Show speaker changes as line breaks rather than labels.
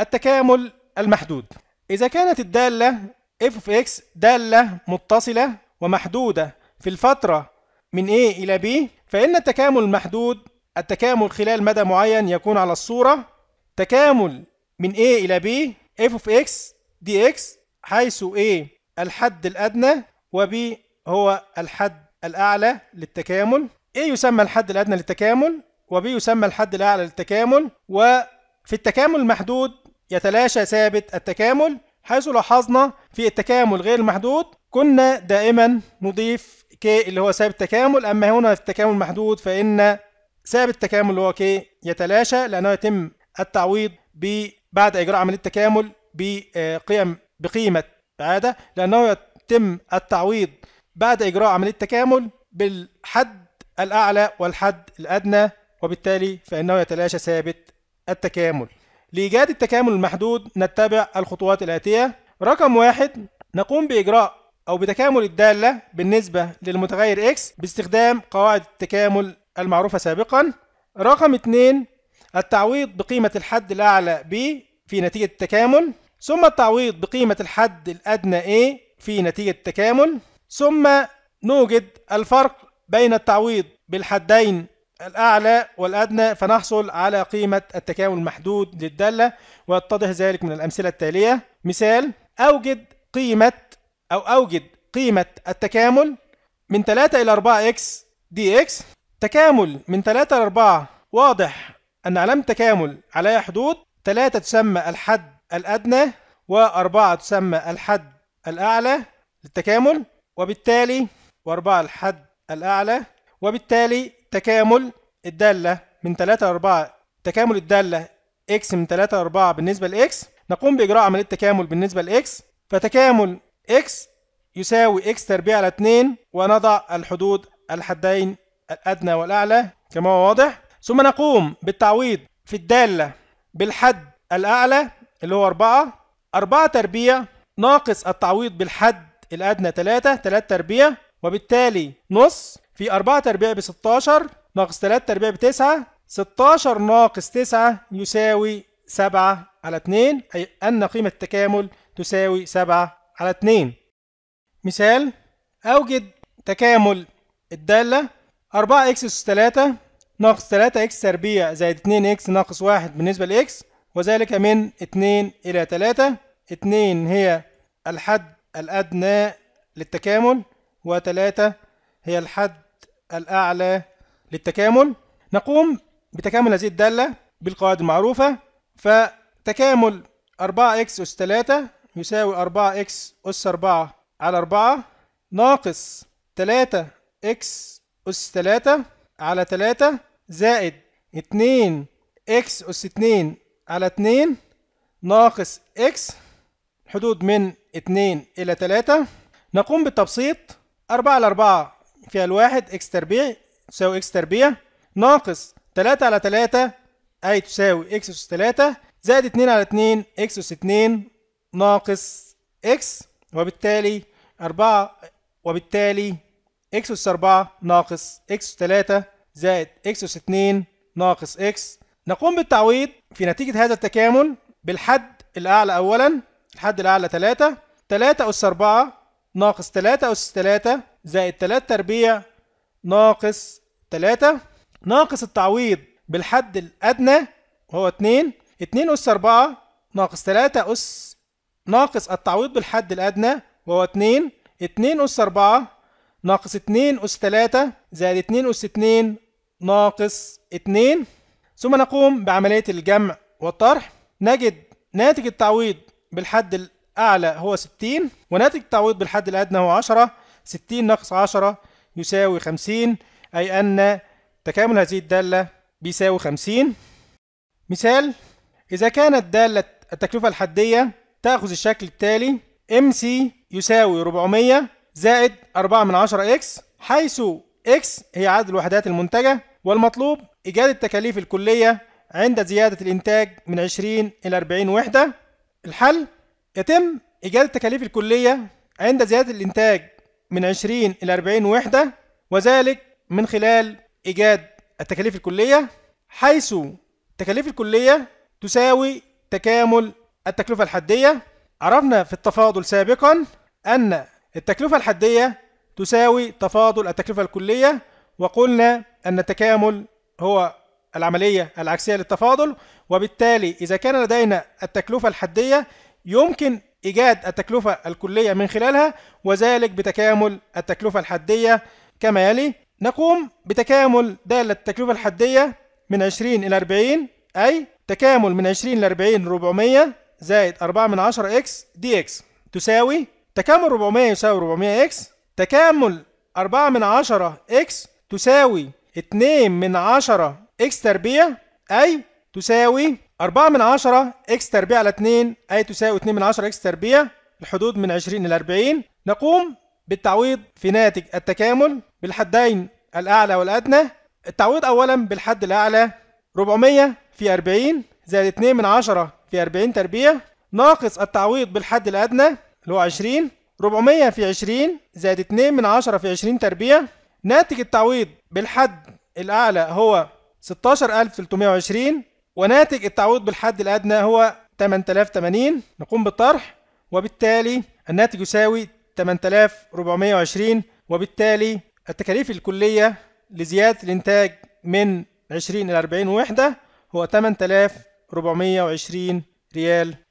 التكامل المحدود إذا كانت الدالة f of x دالة متصلة ومحدودة في الفترة من A إلى B فإن التكامل المحدود التكامل خلال مدى معين يكون على الصورة تكامل من A إلى B f of x dx حيث A الحد الأدنى وB هو الحد الأعلى للتكامل A يسمى الحد الأدنى للتكامل وB يسمى الحد الأعلى للتكامل وفي التكامل المحدود يتلاشى ثابت التكامل حيث لاحظنا في التكامل غير المحدود كنا دائما نضيف ك اللي هو ثابت التكامل أما هنا في التكامل المحدود فإن ثابت التكامل اللي هو ك يتلاشى لأنه يتم التعويض ب بعد إجراء عملية التكامل بقيم آه، بقيمة عادة لأنه يتم التعويض بعد إجراء عملية التكامل بالحد الأعلى والحد الأدنى وبالتالي فإنه يتلاشى ثابت التكامل لإيجاد التكامل المحدود نتبع الخطوات الآتية رقم واحد نقوم بإجراء أو بتكامل الدالة بالنسبة للمتغير x باستخدام قواعد التكامل المعروفة سابقا رقم اثنين التعويض بقيمة الحد الأعلى b في نتيجة التكامل ثم التعويض بقيمة الحد الأدنى a في نتيجة التكامل ثم نوجد الفرق بين التعويض بالحدين الأعلى والأدنى فنحصل على قيمة التكامل المحدود للدالة ويتضح ذلك من الأمثلة التالية مثال أوجد قيمة أو أوجد قيمة التكامل من 3 إلى 4 إكس دي إكس تكامل من 3 إلى 4 واضح أن علامة التكامل عليها حدود 3 تسمى الحد الأدنى و4 تسمى الحد الأعلى للتكامل وبالتالي و4 الحد الأعلى وبالتالي تكامل الدالة من 3 ل 4 تكامل الدالة x من 3 ل 4 بالنسبة ل x نقوم بإجراء عملية تكامل بالنسبة ل x فتكامل x يساوي x تربيع على 2 ونضع الحدود الحدين الأدنى والأعلى كما هو واضح ثم نقوم بالتعويض في الدالة بالحد الأعلى اللي هو 4 4 تربيع ناقص التعويض بالحد الأدنى 3 3 تربيع وبالتالي نص في 4 تربيع ب 16 ناقص 3 تربيع ب 9 16 ناقص 9 يساوي 7 على 2 أي أن قيمة التكامل تساوي 7 على 2 مثال أوجد تكامل الدالة 4x أس 3 ناقص 3x تربيع زائد 2x ناقص 1 بالنسبة لx وذلك من 2 إلى 3 2 هي الحد الأدنى للتكامل و3 هي الحد الأعلى للتكامل نقوم بتكامل هذه الدالة بالقواعد المعروفة فتكامل 4x أس 3 يساوي 4x أس 4 على 4 ناقص 3x أس 3 على 3 زائد 2x أس 2 على 2 ناقص x حدود من 2 إلى 3 نقوم بالتبسيط 4 على 4 فيها الواحد اكس تربيع تساوي اكس تربيع ناقص 3 على 3 اي تساوي اكس اس 3 زائد 2 على 2 اكس اس 2 ناقص اكس وبالتالي 4 وبالتالي اكس اس 4 ناقص اكس اس 3 زائد اكس اس 2 ناقص اكس نقوم بالتعويض في نتيجة هذا التكامل بالحد الأعلى أولا الحد الأعلى 3 3 أس 4 ناقص 3 أس 3 زائد 3 تربيع ناقص 3 ناقص التعويض بالحد الأدنى هو 2 2 أس 4 ناقص 3 أس ناقص التعويض بالحد الأدنى وهو 2 2 أس 4 ناقص 2 أس 3 زائد 2 أس 2 ناقص 2 ثم نقوم بعملية الجمع والطرح نجد ناتج التعويض بالحد الأعلى هو 60 وناتج التعويض بالحد الأدنى هو 10 60 ناقص 10 يساوي 50 أي أن تكامل هذه الدالة بيساوي 50 مثال إذا كانت دالة التكلفة الحدية تأخذ الشكل التالي MC يساوي 400 زائد 4 من 10 X حيث X هي عدد الوحدات المنتجة والمطلوب إيجاد التكاليف الكلية عند زيادة الإنتاج من 20 إلى 40 وحدة الحل يتم إيجاد التكاليف الكلية عند زيادة الإنتاج من 20 إلى 40 وحدة وذلك من خلال إيجاد التكاليف الكلية حيث التكاليف الكلية تساوي تكامل التكلفة الحدية عرفنا في التفاضل سابقا أن التكلفة الحدية تساوي تفاضل التكلفة الكلية وقلنا أن التكامل هو العملية العكسية للتفاضل وبالتالي إذا كان لدينا التكلفة الحدية يمكن إيجاد التكلفة الكلية من خلالها وذلك بتكامل التكلفة الحدية كما يلي نقوم بتكامل دالة التكلفة الحدية من 20 إلى 40 أي تكامل من 20 إلى 40 400 زائد 4 من 10 إكس دي إكس تساوي تكامل 400 يساوي 400 إكس تكامل 4 من 10 إكس تساوي 2 من 10 إكس تربيع أي تساوي 4 من 10 اكس تربيع على 2 اي تساوي 2 من 10 اكس تربيع الحدود من 20 إلى 40 نقوم بالتعويض في ناتج التكامل بالحدين الأعلى والأدنى التعويض أولا بالحد الأعلى 400 في 40 زائد 2 من 10 في 40 تربيع ناقص التعويض بالحد الأدنى اللي هو 20 400 في 20 زائد 2 من 10 في 20 تربيع ناتج التعويض بالحد الأعلى هو 16320 وناتج التعويض بالحد الأدنى هو 8080 نقوم بالطرح وبالتالي الناتج يساوي 8420 وبالتالي التكاليف الكلية لزيادة الإنتاج من 20 إلى 40 وحدة هو 8420 ريال